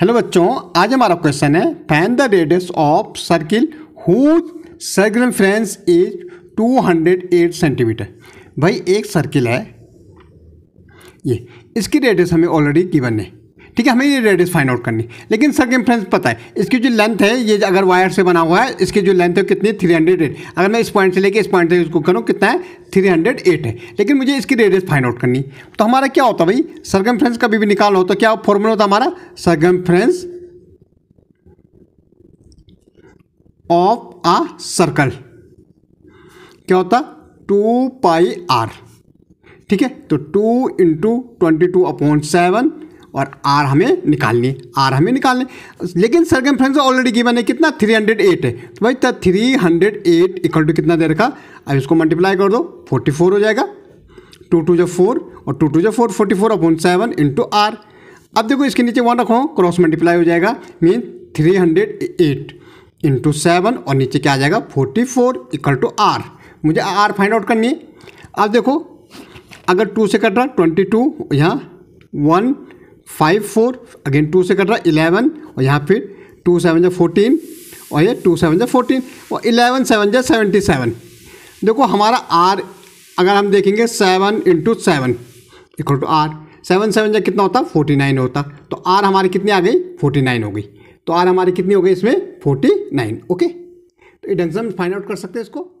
hello बच्चों आज हमारा क्वेश्चन है find the radius of circle who circumference is 208 centimetre भाई एक सर्किल है ये इसकी रेडियस हमें ऑलरेडी गिवन है ठीक है हमें ये रेडियस फाइंड आउट करनी लेकिन सर्कमफ्रेंस पता है इसकी जो लेंथ है ये अगर वायर से बना हुआ है इसकी जो लेंथ है कितनी थ्री हंड्रेड एट अगर मैं इस पॉइंट से लेके इस पॉइंट से इसको करूँ कितना है थ्री हंड्रेड एट है लेकिन मुझे इसकी रेडियस फाइंड आउट करनी तो हमारा क्या होता भाई सर्कमफ्रेंस कभी भी निकालो तो क्या फॉर्मूला होता हमारा सर्कमफ्रेंस ऑफ आ सर्कल क्या होता टू पाई आर ठीक है तो two into twenty two upon seven और आर हमें निकालनी आर हमें निकालनी लेकिन के फ्रेंड्स ऑलरेडी गिवन है कितना थ्री हंड्रेड एट है तो भाई three hundred eight equal to कितना दे रखा अब इसको मल्टीप्लाई कर दो फोर्टी फोर हो जाएगा टू टू जो फोर और टू टू जो four forty four upon seven into R अब देखो इसके नीचे वन रखो क्रॉस मल्टीप्लाई हो जाएगा mean three hundred eight into seven और नीचे क्या आ जाएगा forty four equal to R मुझे आर फाइंड आउट करनी है अब देखो अगर टू से कट रहा ट्वेंटी टू यहाँ one five four again two से कट रहा है इलेवन और यहाँ फिर टू सेवन जो फोर्टीन और ये टू सेवन जो फोर्टीन और इलेवन सेवन जो सेवेंटी सेवन देखो हमारा आर अगर हम देखेंगे seven into seven equal to R seven seven जो कितना होता फोर्टी नाइन होता तो आर हमारी कितनी आ गई फोर्टी नाइन हो गई तो आर हमारी कितनी हो गई इसमें फोर्टी नाइन ओके तो ये ढंग से हम फाइंड आउट कर सकते हैं इसको